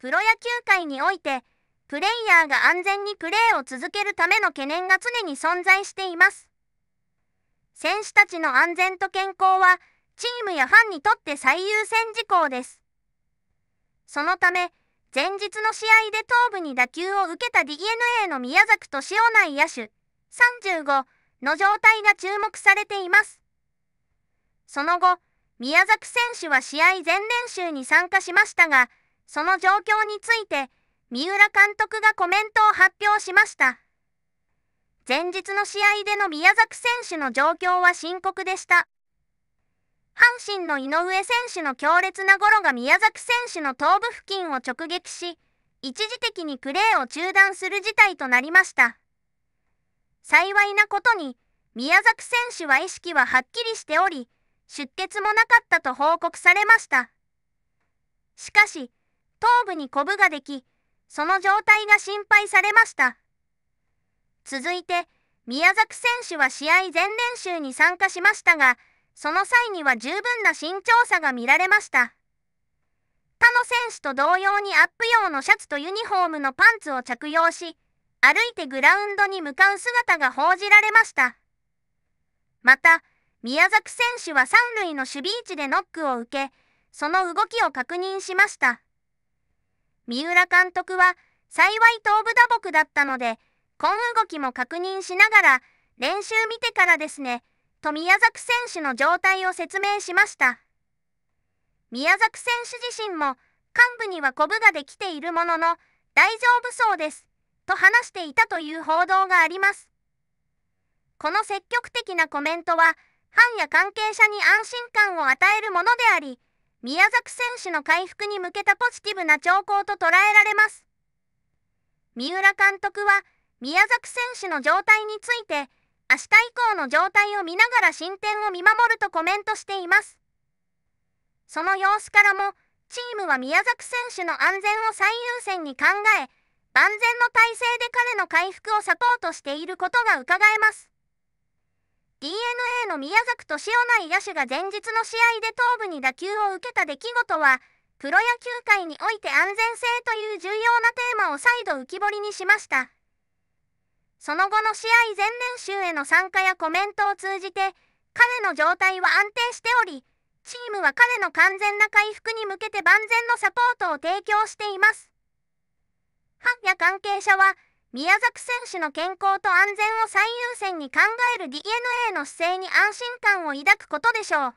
プロ野球界において、プレイヤーが安全にプレーを続けるための懸念が常に存在しています。選手たちの安全と健康は、チームやファンにとって最優先事項です。そのため、前日の試合で頭部に打球を受けた DNA の宮崎と塩内野手35の状態が注目されています。その後、宮崎選手は試合前練習に参加しましたが、その状況について、三浦監督がコメントを発表しました。前日の試合での宮崎選手の状況は深刻でした。阪神の井上選手の強烈なゴロが宮崎選手の頭部付近を直撃し、一時的にプレーを中断する事態となりました。幸いなことに、宮崎選手は意識ははっきりしており、出血もなかったと報告されました。しかし、頭部にコブができ、その状態が心配されました。続いて、宮崎選手は試合前練習に参加しましたが、その際には十分な身長差が見られました。他の選手と同様にアップ用のシャツとユニフォームのパンツを着用し、歩いてグラウンドに向かう姿が報じられました。また、宮崎選手は三塁の守備位置でノックを受け、その動きを確認しました。三浦監督は幸い頭部打撲だったので、今動きも確認しながら、練習見てからですね、と宮崎選手の状態を説明しました。宮崎選手自身も、幹部にはコブができているものの、大丈夫そうです、と話していたという報道があります。この積極的なコメントは、ファンや関係者に安心感を与えるものであり、宮崎選手の回復に向けたポジティブな兆候と捉えられます。三浦監督は、宮崎選手の状態について、明日以降の状態を見ながら進展を見守るとコメントしています。その様子からも、チームは宮崎選手の安全を最優先に考え、万全の体制で彼の回復をサポートしていることがうかがえます。DNA の宮崎敏夫内野手が前日の試合で頭部に打球を受けた出来事は、プロ野球界において安全性という重要なテーマを再度浮き彫りにしました。その後の試合前練習への参加やコメントを通じて、彼の状態は安定しており、チームは彼の完全な回復に向けて万全のサポートを提供しています。ファンや関係者は、宮崎選手の健康と安全を最優先に考える DNA の姿勢に安心感を抱くことでしょう。